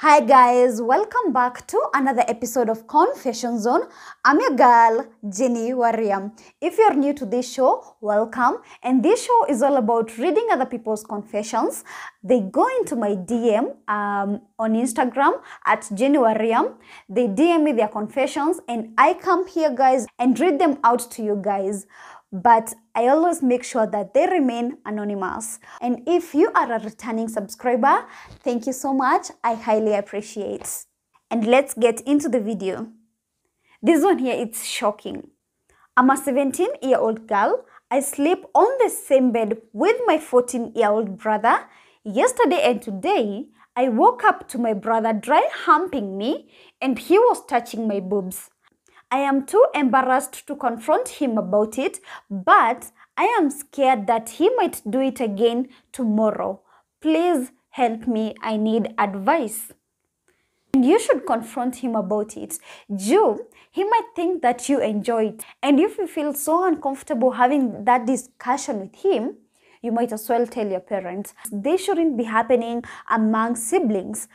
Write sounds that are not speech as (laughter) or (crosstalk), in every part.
Hi guys, welcome back to another episode of Confession Zone. I'm your girl, Jenny Wariam. If you're new to this show, welcome. And this show is all about reading other people's confessions. They go into my DM um, on Instagram at Jenny Wariam. They DM me their confessions and I come here guys and read them out to you guys but I always make sure that they remain anonymous. And if you are a returning subscriber, thank you so much. I highly appreciate. And let's get into the video. This one here, it's shocking. I'm a 17-year-old girl. I sleep on the same bed with my 14-year-old brother. Yesterday and today, I woke up to my brother dry humping me and he was touching my boobs. I am too embarrassed to confront him about it, but I am scared that he might do it again tomorrow. Please help me. I need advice. And you should confront him about it. Joe, he might think that you enjoy it. And if you feel so uncomfortable having that discussion with him, you might as well tell your parents. They shouldn't be happening among siblings.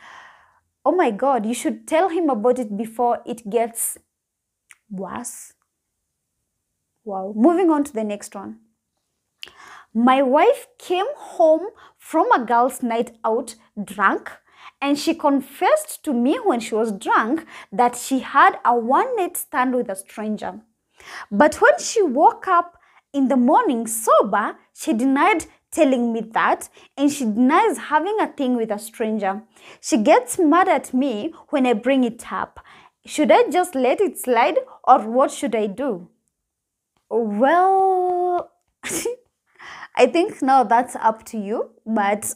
Oh my God, you should tell him about it before it gets worse. Wow. Moving on to the next one. My wife came home from a girl's night out drunk and she confessed to me when she was drunk that she had a one night stand with a stranger. But when she woke up in the morning sober, she denied telling me that and she denies having a thing with a stranger. She gets mad at me when I bring it up. Should I just let it slide or what should I do? Well, (laughs) I think now that's up to you. But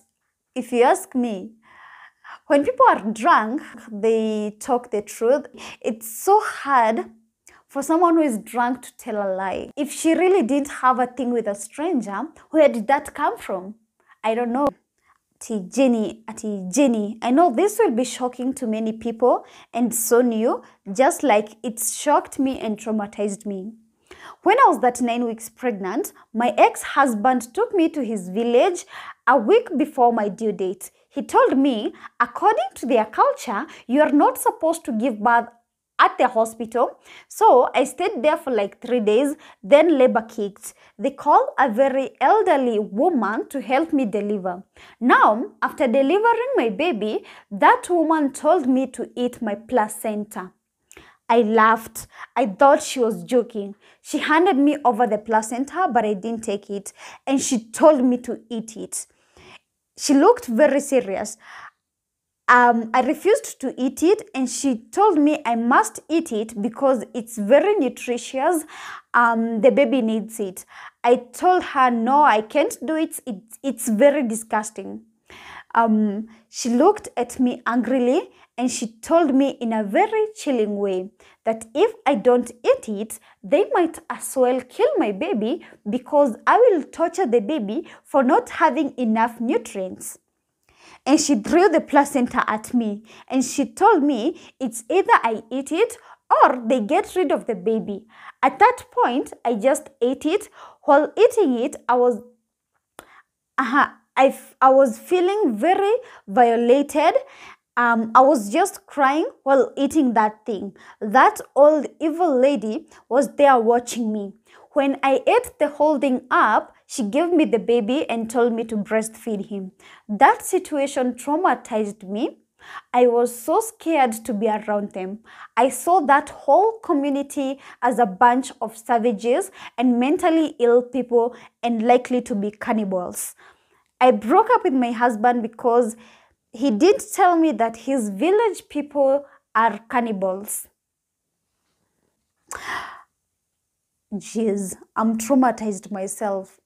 if you ask me, when people are drunk, they talk the truth. It's so hard for someone who is drunk to tell a lie. If she really did not have a thing with a stranger, where did that come from? I don't know. Atijeni, Jenny. I know this will be shocking to many people and so new, just like it shocked me and traumatized me. When I was that nine weeks pregnant, my ex husband took me to his village a week before my due date. He told me, according to their culture, you are not supposed to give birth at the hospital. So I stayed there for like three days, then labor kicked. They called a very elderly woman to help me deliver. Now, after delivering my baby, that woman told me to eat my placenta. I laughed. I thought she was joking. She handed me over the placenta, but I didn't take it, and she told me to eat it. She looked very serious um, I refused to eat it, and she told me I must eat it because it's very nutritious. Um, the baby needs it. I told her, No, I can't do it. it it's very disgusting. Um, she looked at me angrily and she told me in a very chilling way that if I don't eat it, they might as well kill my baby because I will torture the baby for not having enough nutrients. And she drew the placenta at me and she told me it's either I eat it or they get rid of the baby. At that point, I just ate it. While eating it, I was uh-huh, I, I was feeling very violated. Um, I was just crying while eating that thing. That old evil lady was there watching me. When I ate the holding up, she gave me the baby and told me to breastfeed him. That situation traumatized me. I was so scared to be around them. I saw that whole community as a bunch of savages and mentally ill people and likely to be cannibals. I broke up with my husband because he did tell me that his village people are cannibals. Jeez, I'm traumatized myself.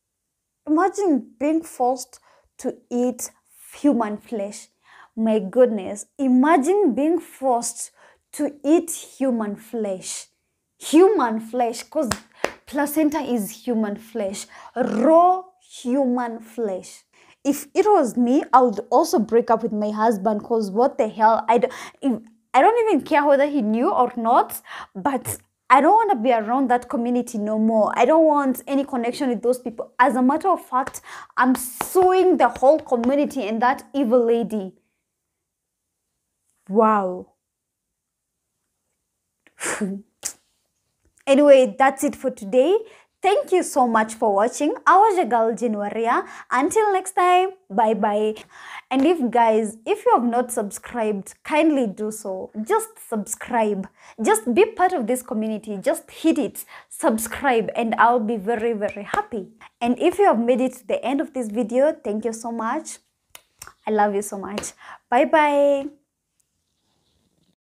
Imagine being forced to eat human flesh. My goodness, imagine being forced to eat human flesh. Human flesh, because placenta is human flesh, raw human flesh. If it was me, I would also break up with my husband because what the hell? I don't, I don't even care whether he knew or not, but I don't want to be around that community no more. I don't want any connection with those people. As a matter of fact, I'm suing the whole community and that evil lady. Wow. (laughs) anyway, that's it for today. Thank you so much for watching. I was your girl Januaria. Until next time, bye bye. And if guys, if you have not subscribed, kindly do so. Just subscribe. Just be part of this community. Just hit it. Subscribe and I'll be very very happy. And if you have made it to the end of this video, thank you so much. I love you so much. Bye bye.